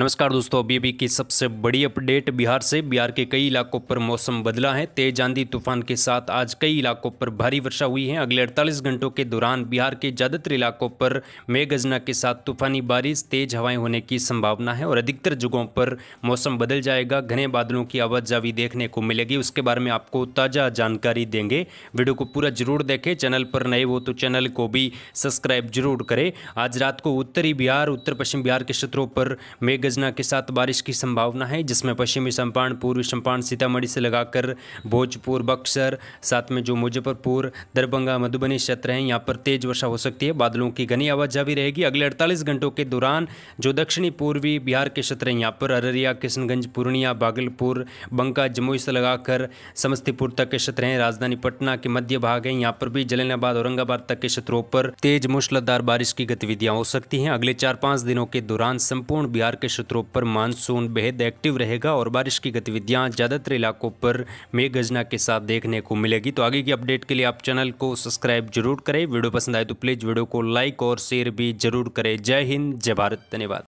नमस्कार दोस्तों अभी अभी की सबसे बड़ी अपडेट बिहार से बिहार के कई इलाकों पर मौसम बदला है तेज आंधी तूफान के साथ आज कई इलाकों पर भारी वर्षा हुई है अगले अड़तालीस घंटों के दौरान बिहार के ज़्यादातर इलाकों पर मेघ गजना के साथ तूफानी बारिश तेज हवाएं होने की संभावना है और अधिकतर जगहों पर मौसम बदल जाएगा घने बादलों की आवाजावी देखने को मिलेगी उसके बारे में आपको ताज़ा जानकारी देंगे वीडियो को पूरा जरूर देखें चैनल पर नए हो तो चैनल को भी सब्सक्राइब जरूर करें आज रात को उत्तरी बिहार उत्तर पश्चिम बिहार के क्षेत्रों पर मेघ गजना के साथ बारिश की संभावना है जिसमें पश्चिमी चंपारण पूर्वी चंपारण सीतामढ़ी से लगाकर भोजपुर बक्सर साथ में जो मुजफ्फरपुर दरभंगा मधुबनी क्षेत्र हैं यहाँ पर तेज वर्षा हो सकती है बादलों की घनी आवाजाही रहेगी अगले अड़तालीस घंटों के दौरान जो दक्षिणी पूर्वी बिहार के क्षेत्र हैं यहाँ पर अररिया किशनगंज पूर्णिया भागलपुर बंका जमुई से लगाकर समस्तीपुर तक के क्षेत्र हैं राजधानी पटना के मध्य भाग हैं यहाँ पर भी जलेनाबाद औरंगाबाद तक के क्षेत्रों पर तेज मूसलाधार बारिश की गतिविधियां हो सकती हैं अगले चार पांच दिनों के दौरान संपूर्ण बिहार के क्षेत्रों पर मानसून बेहद एक्टिव रहेगा और बारिश की गतिविधियां ज़्यादातर इलाकों पर मेघ गजना के साथ देखने को मिलेगी तो आगे की अपडेट के लिए आप चैनल को सब्सक्राइब जरूर करें वीडियो पसंद आए तो प्लीज़ वीडियो को लाइक और शेयर भी जरूर करें जय हिंद जय भारत धन्यवाद